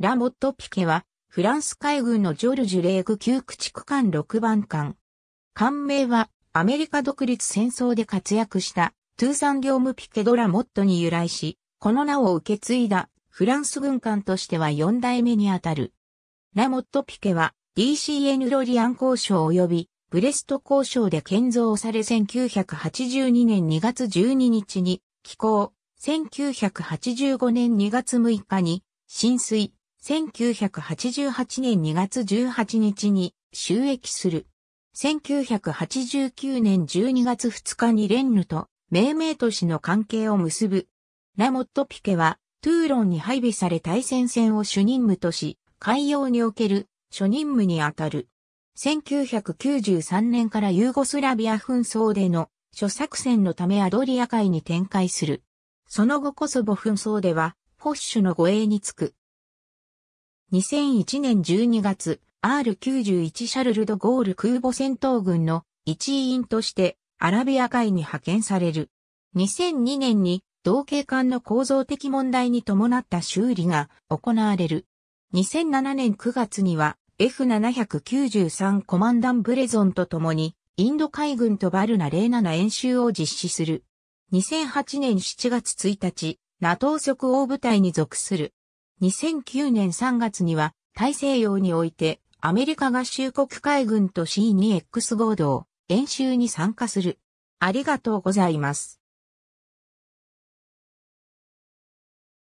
ラモット・ピケは、フランス海軍のジョルジュ・レーグ旧駆逐艦6番艦。艦名は、アメリカ独立戦争で活躍した、トゥーサン・業務ピケ・ド・ラモットに由来し、この名を受け継いだ、フランス軍艦としては4代目にあたる。ラモット・ピケは、DCN ロリアン交渉及び、ブレスト交渉で建造され1982年2月12日に、寄港、1985年2月6日に、浸水、1988年2月18日に収益する。1989年12月2日にレンヌと命名都市の関係を結ぶ。ラモット・ピケは、トゥーロンに配備され対戦線を主任務とし、海洋における初任務にあたる。1993年からユーゴスラビア紛争での諸作戦のためアドリア海に展開する。その後コソボ紛争では、ホッシュの護衛につく。2001年12月、R91 シャルルド・ゴール空母戦闘軍の一員としてアラビア海に派遣される。2002年に同系艦の構造的問題に伴った修理が行われる。2007年9月には F793 コマンダンブレゾンと共にインド海軍とバルナ07演習を実施する。2008年7月1日、NATO 即応部隊に属する2009年3月には大西洋においてアメリカ合衆国海軍と C2X 合同演習に参加する。ありがとうございます。